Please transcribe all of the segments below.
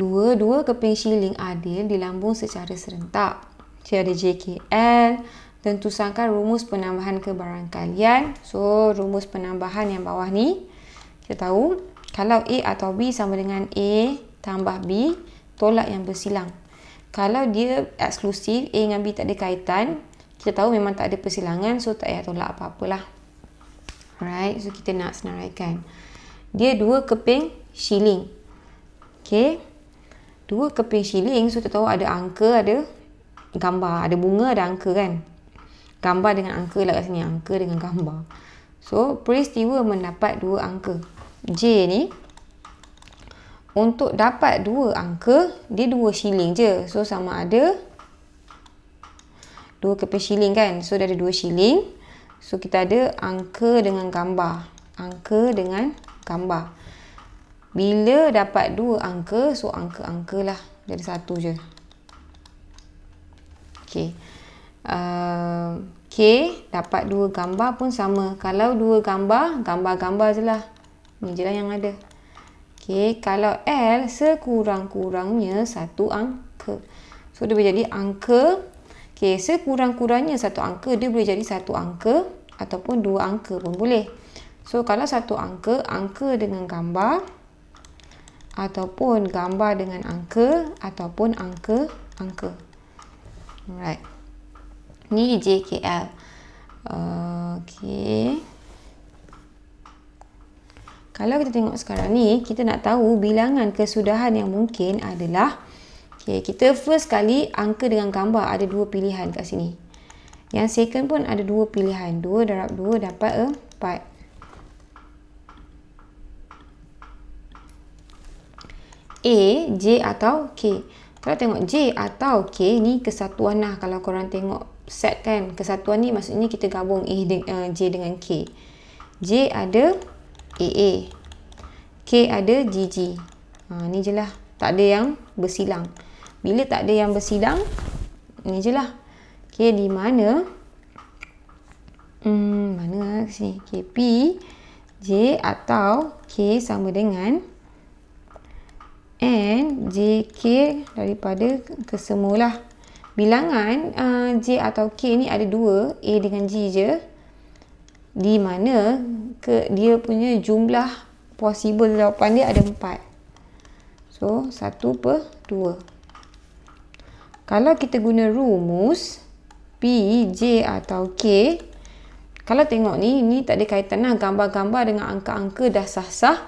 dua dua keping shilling adil dilambung secara serentak. Saya JKL dan tusangkan rumus penambahan ke barang kalian. So rumus penambahan yang bawah ni kita tahu kalau A atau B sama dengan A tambah B tolak yang bersilang. Kalau dia eksklusif A dengan B tak ada kaitan kita tahu memang tak ada persilangan so tak payah tolak apa-apalah. Alright, so kita nak senaraikan. Dia dua keping shilling. Okay dua keping shilling so kita tahu ada angka ada gambar ada bunga ada angka kan gambar dengan angka lah kat sini angka dengan gambar so peristiwa mendapat dua angka J ni untuk dapat dua angka dia dua shilling je so sama ada dua keping shilling kan so dia ada dua shilling so kita ada angka dengan gambar angka dengan gambar bila dapat dua angka, so angka-angka lah. Jadi satu je. Okay. Uh, K dapat dua gambar pun sama. Kalau dua gambar, gambar-gambar je lah. Ni je lah yang ada. Okay, kalau L sekurang-kurangnya satu angka. So dia boleh jadi angka. Okay, sekurang-kurangnya satu angka. Dia boleh jadi satu angka ataupun dua angka pun boleh. So kalau satu angka, angka dengan gambar ataupun gambar dengan angka ataupun angka angka alright ni JKL okey kalau kita tengok sekarang ni kita nak tahu bilangan kesudahan yang mungkin adalah okey kita first kali angka dengan gambar ada dua pilihan kat sini yang second pun ada dua pilihan 2 darab 2 dapat 4 A, J atau K. Kalau tengok J atau K ni kesatuan lah kalau korang tengok set kan. Kesatuan ni maksudnya kita gabung A dengan, uh, eh, J dengan K. J ada AA. K ada GG. Ha, ni je lah. Tak ada yang bersilang. Bila tak ada yang bersilang, ni je lah. K di mana? Hmm, mana lah sini? K, P, J atau K sama dengan N, J, K daripada kesemualah. Bilangan uh, J atau K ni ada dua, A dengan G je. Di mana ke, dia punya jumlah possible jawapan dia ada empat. So, satu per dua. Kalau kita guna rumus P, J atau K, kalau tengok ni, ni tak ada kaitan lah gambar-gambar dengan angka-angka dah sah-sah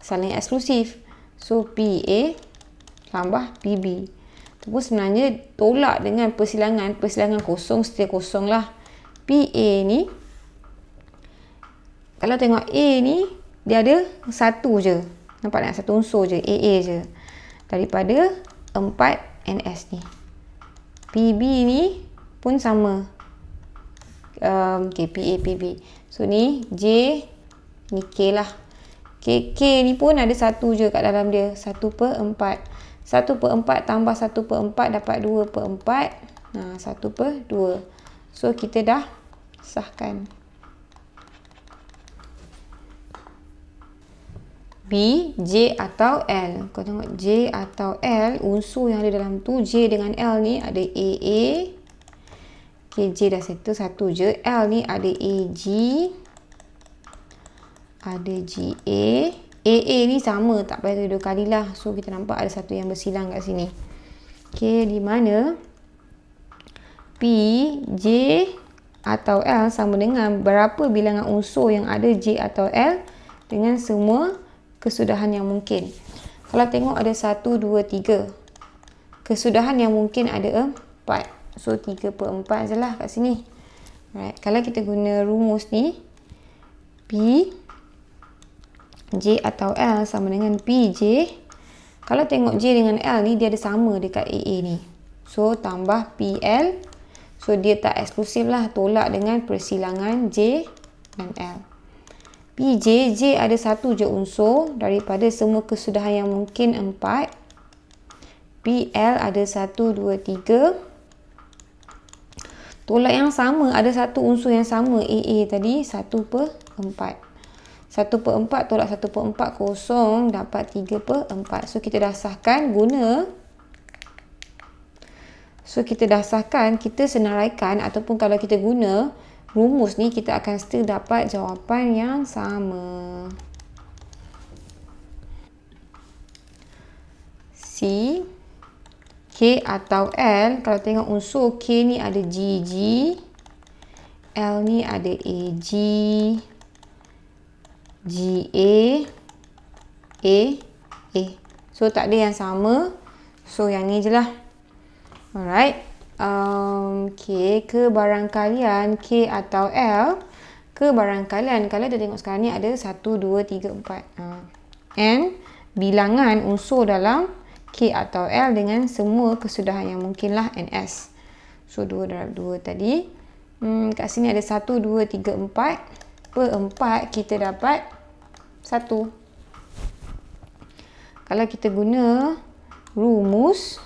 saling eksklusif. So PA tambah PB. terus pun sebenarnya tolak dengan persilangan. Persilangan kosong setia kosong lah. PA ni. Kalau tengok A ni. Dia ada satu je. Nampak tak? Satu unsur je. AA je. Daripada 4 NS ni. PB ni pun sama. Um, okay, PA, PB. So ni J, ni K lah. K, K ni pun ada satu je kat dalam dia. Satu per empat. Satu per empat tambah satu per empat dapat dua per empat. Nah, satu per dua. So, kita dah sahkan. B, J atau L. Kau tengok J atau L, unsur yang ada dalam tu, J dengan L ni ada AA. Okay, J dah settle satu je. L ni ada G ada GA AA ni sama tak payah dua kali lah so kita nampak ada satu yang bersilang kat sini ok di mana P J atau L sama dengan berapa bilangan unsur yang ada J atau L dengan semua kesudahan yang mungkin kalau tengok ada 1, 2, 3 kesudahan yang mungkin ada 4 so 3 per 4 je lah kat sini Alright. kalau kita guna rumus ni P J atau L sama dengan PJ. Kalau tengok J dengan L ni, dia ada sama dekat AA ni. So, tambah PL. So, dia tak eksklusif lah. Tolak dengan persilangan J dan L. PJ, J ada satu je unsur daripada semua kesudahan yang mungkin empat. PL ada satu, dua, tiga. Tolak yang sama, ada satu unsur yang sama AA tadi. Satu per empat. 1 per 4 tolak 1 per 4 kosong dapat 3 per 4. So kita dah sahkan guna. So kita dah sahkan, kita senaraikan ataupun kalau kita guna rumus ni kita akan still dapat jawapan yang sama. C, K atau L. Kalau tengok unsur K ni ada G, G. L ni ada A, G. G, A, A, A. So, tak ada yang sama. So, yang ni je lah. Alright. Um, K, kalian, K atau L. ke barang kalian. kalau ada tengok sekarang ni ada 1, 2, 3, 4. N bilangan unsur dalam K atau L dengan semua kesudahan yang mungkin lah. N S. So, 2 darab 2 tadi. Hmm, kat sini ada 1, 2, 3, 4 keempat kita dapat satu. Kalau kita guna rumus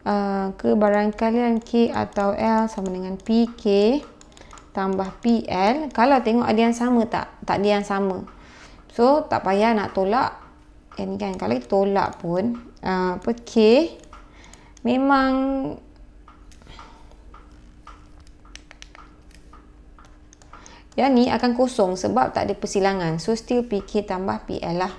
Uh, kebarangkalian K atau L sama dengan PK tambah PL kalau tengok ada yang sama tak? tak ada yang sama so tak payah nak tolak yang eh, kan kalau kita tolak pun uh, apa K memang Yang ni akan kosong sebab tak ada persilangan. So still PK tambah PL lah.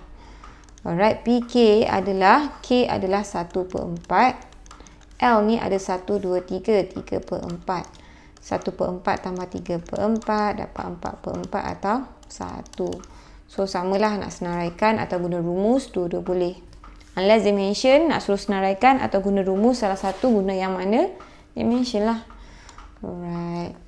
Alright, PK adalah K adalah 1 per 4. L ni ada 1, 2, 3, 3 per 4. 1 per 4 tambah 3 per 4 dapat 4 per 4 atau 1. So samalah nak senaraikan atau guna rumus, tu dua boleh. Unless dimension nak suruh senaraikan atau guna rumus salah satu guna yang mana, they lah. Alright.